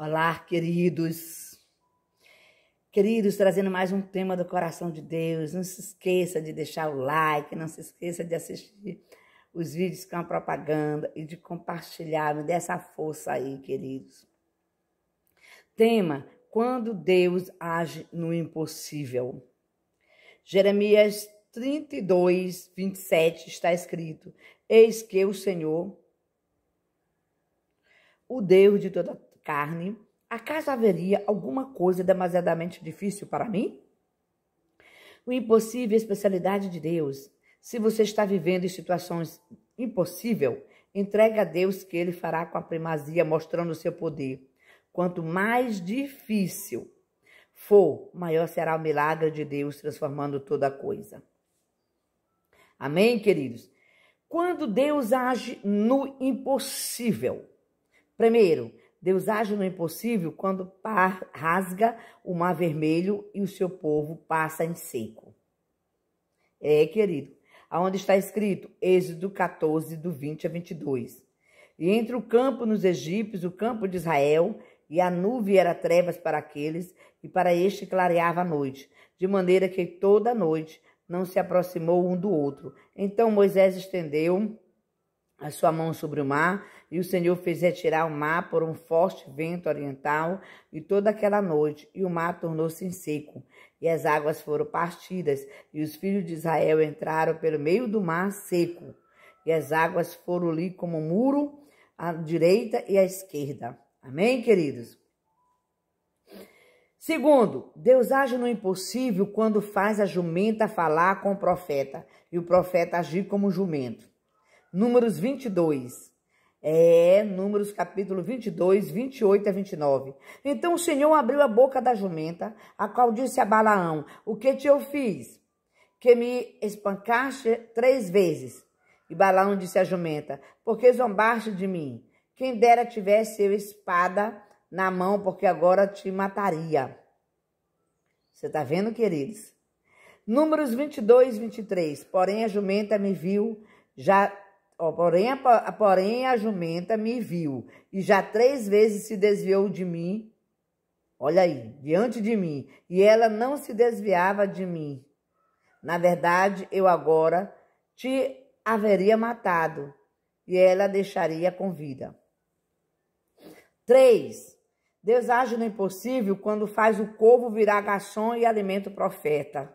Olá, queridos. Queridos, trazendo mais um tema do coração de Deus. Não se esqueça de deixar o like, não se esqueça de assistir os vídeos com a propaganda e de compartilhar. Me dê essa força aí, queridos. Tema: Quando Deus age no impossível. Jeremias 32, 27 está escrito: Eis que o Senhor, o Deus de toda carne, acaso haveria alguma coisa demasiadamente difícil para mim? O impossível é especialidade de Deus. Se você está vivendo em situações impossível, entregue a Deus que ele fará com a primazia, mostrando o seu poder. Quanto mais difícil for, maior será o milagre de Deus transformando toda coisa. Amém, queridos? Quando Deus age no impossível, primeiro, Deus age no impossível quando rasga o mar vermelho e o seu povo passa em seco. É, querido, aonde está escrito Êxodo 14, do 20 a 22. E entre o campo nos egípcios, o campo de Israel, e a nuvem era trevas para aqueles, e para este clareava a noite, de maneira que toda a noite não se aproximou um do outro. Então Moisés estendeu a sua mão sobre o mar, e o Senhor fez retirar o mar por um forte vento oriental, e toda aquela noite, e o mar tornou-se em seco, e as águas foram partidas, e os filhos de Israel entraram pelo meio do mar seco, e as águas foram ali como muro à direita e à esquerda. Amém, queridos? Segundo, Deus age no impossível quando faz a jumenta falar com o profeta, e o profeta agir como jumento. Números 22. É, Números capítulo 22, 28 a 29. Então o Senhor abriu a boca da jumenta, a qual disse a Balaão: O que te eu fiz? Que me espancaste três vezes. E Balaão disse à jumenta: Porque zombaste de mim? Quem dera tivesse eu espada na mão, porque agora te mataria. Você está vendo, queridos? Números 22, 23. Porém a jumenta me viu já porém, a, porém, a jumenta me viu e já três vezes se desviou de mim. Olha aí, diante de mim. E ela não se desviava de mim. Na verdade, eu agora te haveria matado e ela deixaria com vida. 3. Deus age no impossível quando faz o corvo virar garçom e alimenta o profeta.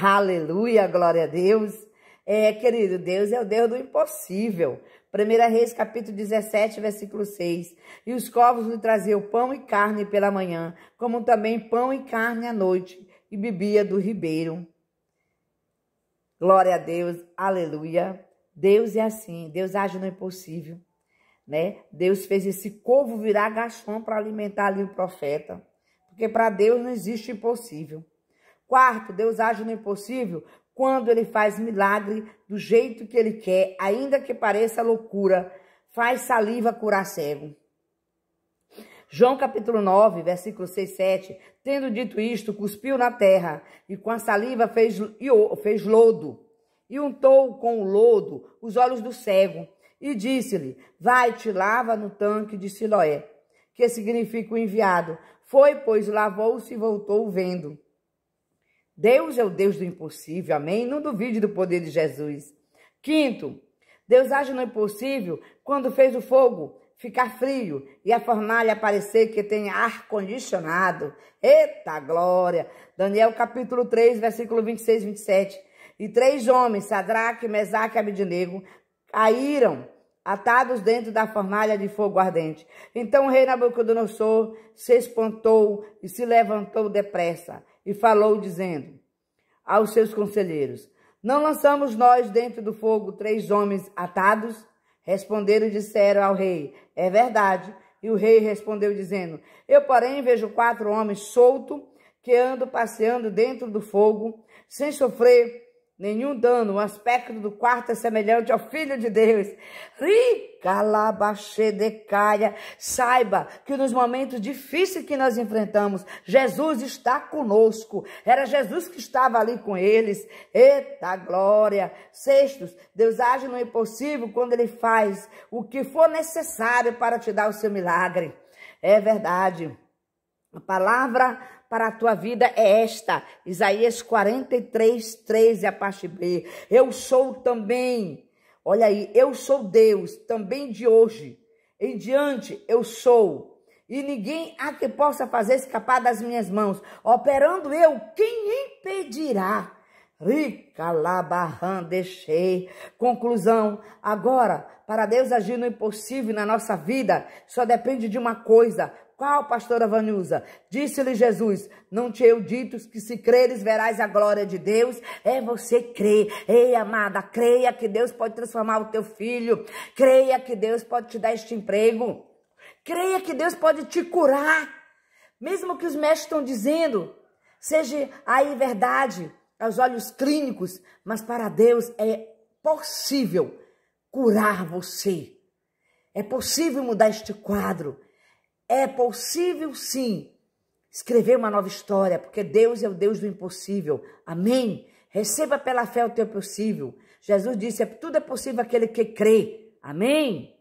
Aleluia, glória a Deus. É, querido, Deus é o Deus do impossível. 1 Reis, capítulo 17, versículo 6. E os corvos lhe traziam pão e carne pela manhã, como também pão e carne à noite, e bebia do ribeiro. Glória a Deus, aleluia. Deus é assim, Deus age no impossível, né? Deus fez esse corvo virar garçom para alimentar ali o profeta, porque para Deus não existe impossível. Quarto, Deus age no impossível quando ele faz milagre do jeito que ele quer, ainda que pareça loucura, faz saliva curar cego. João capítulo 9, versículo 6, 7. Tendo dito isto, cuspiu na terra e com a saliva fez, fez lodo e untou com o lodo os olhos do cego e disse-lhe, vai te lava no tanque de Siloé, que significa o enviado. Foi, pois, lavou-se e voltou vendo. Deus é o Deus do impossível, amém? Não duvide do poder de Jesus. Quinto, Deus age no impossível quando fez o fogo ficar frio e a fornalha aparecer que tem ar condicionado. Eita glória! Daniel capítulo 3, versículo 26 e 27. E três homens, Sadraque, Mesaque e Abednego, caíram atados dentro da fornalha de fogo ardente. Então o rei Nabucodonosor se espantou e se levantou depressa e falou, dizendo aos seus conselheiros: Não lançamos nós dentro do fogo três homens atados? Responderam e disseram ao rei: É verdade. E o rei respondeu, dizendo: Eu, porém, vejo quatro homens soltos que andam passeando dentro do fogo, sem sofrer nenhum dano. O aspecto do quarto é semelhante ao Filho de Deus. Saiba que nos momentos difíceis que nós enfrentamos, Jesus está conosco. Era Jesus que estava ali com eles. Eita glória! Sextos, Deus age no impossível quando Ele faz o que for necessário para te dar o seu milagre. É verdade. A palavra para a tua vida é esta. Isaías 43, 13, a parte B. Eu sou também, olha aí, eu sou Deus, também de hoje. Em diante, eu sou. E ninguém há que possa fazer escapar das minhas mãos. Operando eu, quem impedirá? Rica deixei Conclusão. Agora, para Deus agir no impossível na nossa vida, só depende de uma coisa. Qual, pastora Vanilza? Disse-lhe Jesus: Não te eu dito que se creres verás a glória de Deus? É você crer. Ei, amada, creia que Deus pode transformar o teu filho. Creia que Deus pode te dar este emprego. Creia que Deus pode te curar. Mesmo que os mestres estão dizendo, seja aí verdade aos olhos clínicos, mas para Deus é possível curar você. É possível mudar este quadro. É possível sim escrever uma nova história, porque Deus é o Deus do impossível. Amém. Receba pela fé o teu possível. Jesus disse: é, tudo é possível aquele que crê. Amém.